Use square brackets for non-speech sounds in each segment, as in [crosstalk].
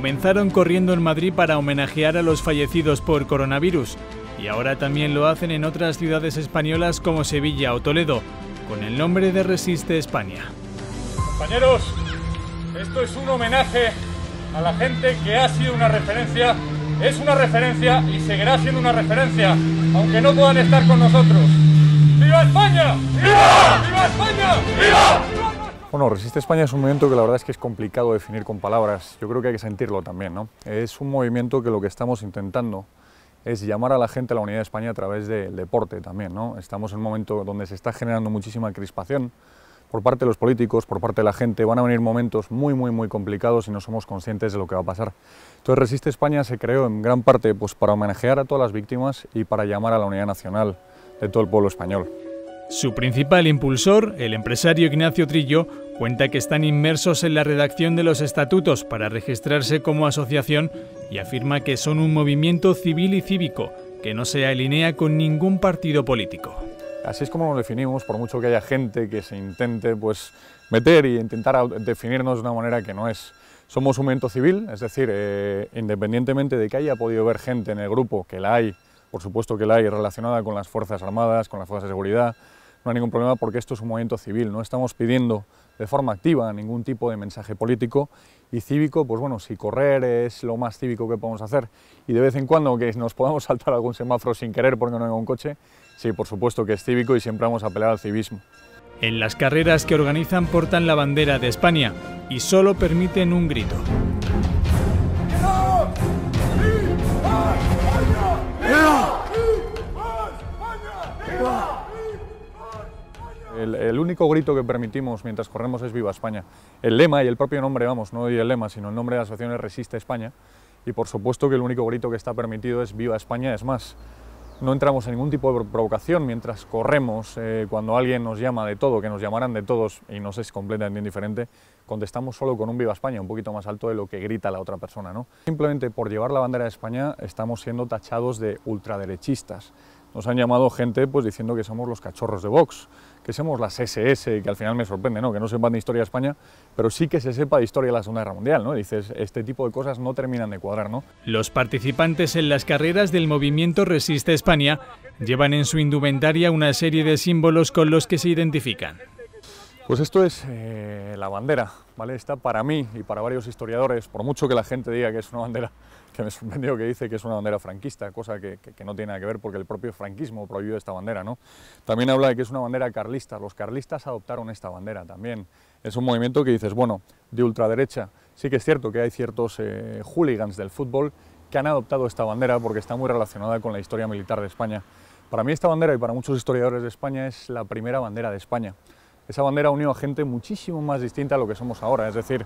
Comenzaron corriendo en Madrid para homenajear a los fallecidos por coronavirus y ahora también lo hacen en otras ciudades españolas como Sevilla o Toledo, con el nombre de Resiste España. Compañeros, esto es un homenaje a la gente que ha sido una referencia, es una referencia y seguirá siendo una referencia, aunque no puedan estar con nosotros. ¡Viva España! ¡Viva! ¡Viva España! ¡Viva! Bueno, Resiste España es un movimiento que la verdad es que es complicado definir con palabras. Yo creo que hay que sentirlo también, ¿no? Es un movimiento que lo que estamos intentando es llamar a la gente a la unidad de España a través del deporte también, Estamos en un momento donde se está generando muchísima crispación por parte de los políticos, por parte de la gente. Van a venir momentos muy, muy, muy complicados y no somos conscientes de lo que va a pasar. Entonces Resiste España se creó en gran parte pues, para homenajear a todas las víctimas y para llamar a la unidad nacional de todo el pueblo español. Su principal impulsor, el empresario Ignacio Trillo, cuenta que están inmersos en la redacción de los estatutos para registrarse como asociación y afirma que son un movimiento civil y cívico que no se alinea con ningún partido político. Así es como nos definimos, por mucho que haya gente que se intente pues, meter y intentar definirnos de una manera que no es. Somos un movimiento civil, es decir, eh, independientemente de que haya podido ver gente en el grupo, que la hay, por supuesto que la hay relacionada con las Fuerzas Armadas, con las Fuerzas de Seguridad, no hay ningún problema porque esto es un movimiento civil, no estamos pidiendo de forma activa ningún tipo de mensaje político y cívico, pues bueno, si correr es lo más cívico que podemos hacer y de vez en cuando que nos podamos [laughs] saltar algún semáforo sin querer porque no hay un coche, sí, por supuesto que es cívico y siempre vamos a pelear al civismo. En las carreras que organizan portan la bandera de España y solo permiten un grito. El, único grito que permitimos mientras corremos es Viva España. El lema y el propio nombre, vamos, no el lema, sino el nombre de la asociación es Resiste España. Y por supuesto que el único grito que está permitido es Viva España. Es más, no entramos en ningún tipo de provocación mientras corremos. Eh, cuando alguien nos llama de todo, que nos llamarán de todos y nos es completamente indiferente, contestamos solo con un Viva España, un poquito más alto de lo que grita la otra persona. ¿no? Simplemente por llevar la bandera de España estamos siendo tachados de ultraderechistas. Nos han llamado gente pues, diciendo que somos los cachorros de Vox que seamos las SS, que al final me sorprende, ¿no? Que no sepan de historia de España, pero sí que se sepa de historia de la Segunda Guerra Mundial, ¿no? Dices, este tipo de cosas no terminan de cuadrar, ¿no? Los participantes en las carreras del movimiento Resiste España llevan en su indumentaria una serie de símbolos con los que se identifican. Pues esto es eh, la bandera, ¿vale? Está para mí y para varios historiadores, por mucho que la gente diga que es una bandera, [laughs] que me sorprendió que dice que es una bandera franquista, cosa que, no tiene nada que ver porque el propio franquismo prohibió esta bandera, ¿no? También habla de que es una bandera carlista, los carlistas adoptaron esta bandera también. Es un movimiento que dices, bueno, de ultraderecha, sí que es cierto que hay ciertos eh, hooligans del fútbol que han adoptado esta bandera porque está muy relacionada con la historia militar de España. Para mí esta bandera y para muchos historiadores de España es la primera bandera de España esa bandera unió a gente muchísimo más distinta a lo que somos ahora. Es decir,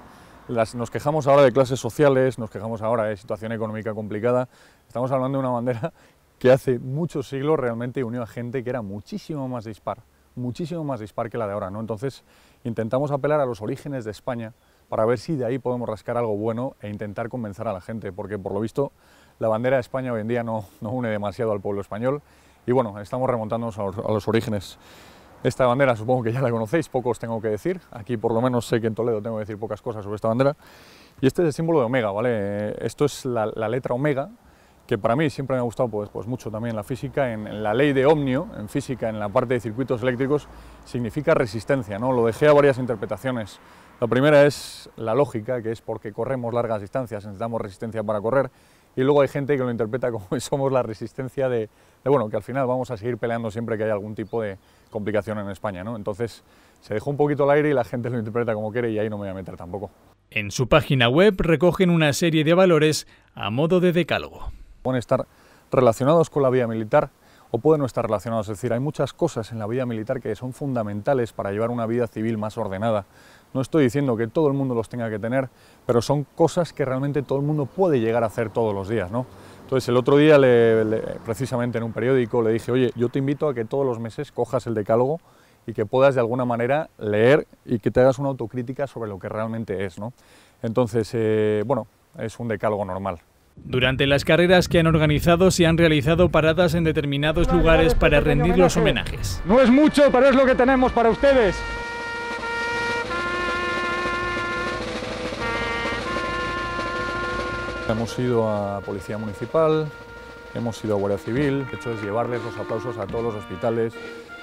nos quejamos ahora de clases sociales, nos quejamos ahora de situación económica complicada. Estamos hablando de una bandera que hace muchos siglos realmente unió a gente que era muchísimo más dispar, muchísimo más dispar que la de ahora. ¿no? Entonces intentamos apelar a los orígenes de España para ver si de ahí podemos rascar algo bueno e intentar convencer a la gente, porque por lo visto la bandera de España hoy en día no, une demasiado al pueblo español y bueno, estamos remontándonos a los orígenes. Esta bandera supongo que ya la conocéis, poco os tengo que decir. Aquí por lo menos sé que en Toledo tengo que decir pocas cosas sobre esta bandera. Y este es el símbolo de omega, ¿vale? Esto es la, letra omega, que para mí siempre me ha gustado pues, pues mucho también la física, en, la ley de Omnio, en física, en la parte de circuitos eléctricos, significa resistencia, ¿no? Lo dejé a varias interpretaciones. La primera es la lógica, que es porque corremos largas distancias, necesitamos resistencia para correr y luego hay gente que lo interpreta como que [laughs] somos la resistencia de, bueno, que al final vamos a seguir peleando siempre que haya algún tipo de complicación en España, ¿no? Entonces se dejó un poquito al aire y la gente lo interpreta como quiere y ahí no me voy a meter tampoco. En su página web recogen una serie de valores a modo de decálogo. Pueden estar relacionados con la vía militar, o pueden no estar relacionados. Es decir, hay muchas cosas en la vida militar que son fundamentales para llevar una vida civil más ordenada. No estoy diciendo que todo el mundo los tenga que tener, pero son cosas que realmente todo el mundo puede llegar a hacer todos los días, ¿no? Entonces el otro día, precisamente en un periódico, le dije, oye, yo te invito a que todos los meses cojas el decálogo y que puedas de alguna manera leer y que te hagas una autocrítica sobre lo que realmente es, ¿no? Entonces, eh, bueno, es un decálogo normal. Durante las carreras que han organizado se han realizado paradas en determinados lugares para rendir los homenajes. No es mucho, pero es lo que tenemos para ustedes. Hemos ido a Policía Municipal, hemos ido a Guardia Civil, el hecho es llevarles los aplausos a todos los hospitales,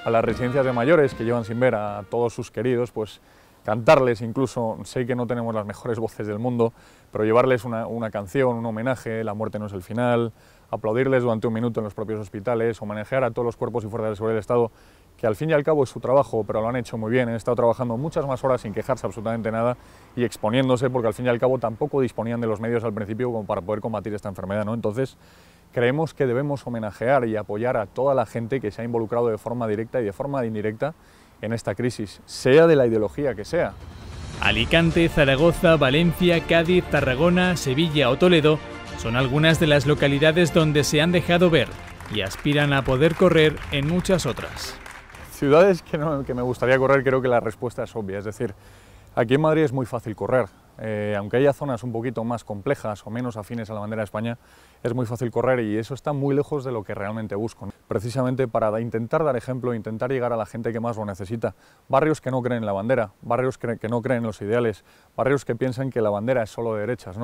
a las residencias de mayores que llevan sin ver a todos sus queridos, pues cantarles incluso, sé que no tenemos las mejores voces del mundo, pero llevarles una, canción, un homenaje, la muerte no es el final, aplaudirles durante un minuto en los propios hospitales, homenajear a todos los cuerpos y fuerzas de seguridad del Estado, que al fin y al cabo es su trabajo, pero lo han hecho muy bien, han estado trabajando muchas más horas sin quejarse absolutamente nada y exponiéndose, porque al fin y al cabo tampoco disponían de los medios al principio como para poder combatir esta enfermedad, ¿no? Entonces, creemos que debemos homenajear y apoyar a toda la gente que se ha involucrado de forma directa y de forma indirecta en esta crisis, sea de la ideología que sea. Alicante, Zaragoza, Valencia, Cádiz, Tarragona, Sevilla o Toledo son algunas de las localidades donde se han dejado ver y aspiran a poder correr en muchas otras. Ciudades que, no, que me gustaría correr, creo que la respuesta es obvia. Es decir, aquí en Madrid es muy fácil correr. Eh, aunque haya zonas un poquito más complejas o menos afines a la bandera de España, es muy fácil correr y eso está muy lejos de lo que realmente busco. Precisamente para intentar dar ejemplo, intentar llegar a la gente que más lo necesita. Barrios que no creen en la bandera, barrios que, no creen en los ideales, barrios que piensan que la bandera es solo de derechas.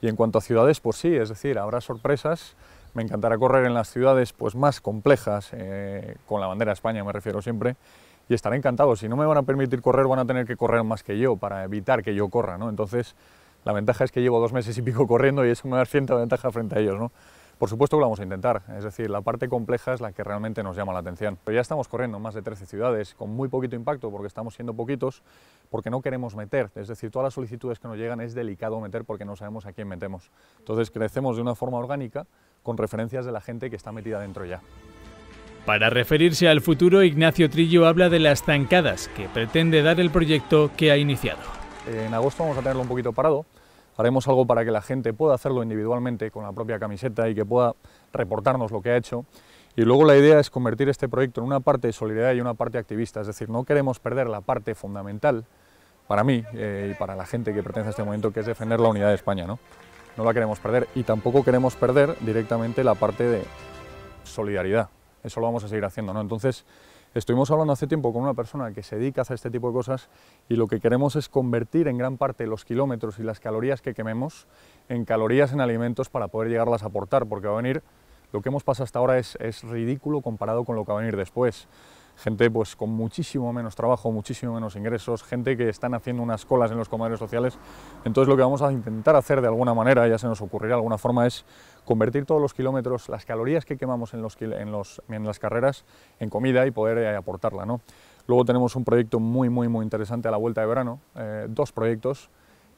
Y en cuanto a ciudades, pues sí, es decir, habrá sorpresas. Me encantará correr en las ciudades pues, más complejas, eh, con la bandera de España me refiero siempre, y estaré encantado. Si no me van a permitir correr, van a tener que correr más que yo para evitar que yo corra, ¿no? Entonces, la ventaja es que llevo dos meses y pico [laughs] corriendo y eso me da cierta ventaja frente a ellos, ¿no? Por supuesto que lo vamos a intentar, es decir, la parte compleja es la que realmente nos llama la atención. Pero ya estamos corriendo en más de 13 ciudades con muy poquito impacto porque estamos siendo poquitos, porque no queremos meter, es decir, todas las solicitudes que nos llegan es delicado meter porque no sabemos a quién metemos. Entonces crecemos de una forma orgánica con referencias de la gente que está metida dentro ya. Para referirse al futuro, Ignacio Trillo habla de las zancadas que pretende dar el proyecto que ha iniciado. En agosto vamos a tenerlo un poquito parado. Haremos algo para que la gente pueda hacerlo individualmente con la propia camiseta y que pueda reportarnos lo que ha hecho. Y luego la idea es convertir este proyecto en una parte de solidaridad y una parte activista. Es decir, no queremos perder la parte fundamental para mí eh, y para la gente que pertenece a este momento que es defender la unidad de España. ¿no? no la queremos perder y tampoco queremos perder directamente la parte de solidaridad eso lo vamos a seguir haciendo. ¿no? Entonces, estuvimos hablando hace tiempo con una persona que se dedica a hacer este tipo de cosas y lo que queremos es convertir en gran parte los kilómetros y las calorías que quememos en calorías en alimentos para poder llegarlas a aportar, porque va a venir, lo que hemos pasado hasta ahora es, es ridículo comparado con lo que va a venir después gente pues con muchísimo menos trabajo, muchísimo menos ingresos, gente que están haciendo unas colas en los comedores sociales. Entonces lo que vamos a intentar hacer de alguna manera, ya se nos ocurrirá alguna forma, es convertir todos los kilómetros, las calorías que quemamos en, las carreras, en comida y poder eh, aportarla. Luego tenemos un proyecto muy, muy, muy interesante a la vuelta de verano, eh, dos proyectos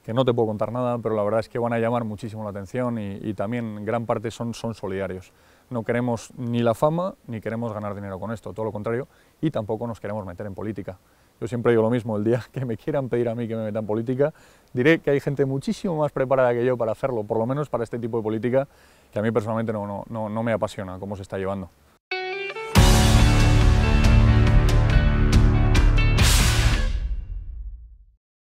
que no te puedo contar nada, pero la verdad es que van a llamar muchísimo la atención y, y también gran parte son solidarios no queremos ni la fama ni queremos ganar dinero con esto, todo lo contrario, y tampoco nos queremos meter en política. Yo siempre digo lo mismo, el día [laughs] que me quieran pedir a mí que me meta en política, diré que hay gente muchísimo más preparada que yo para hacerlo, por lo menos para este tipo de política que a mí personalmente no, no, no me apasiona cómo se está llevando.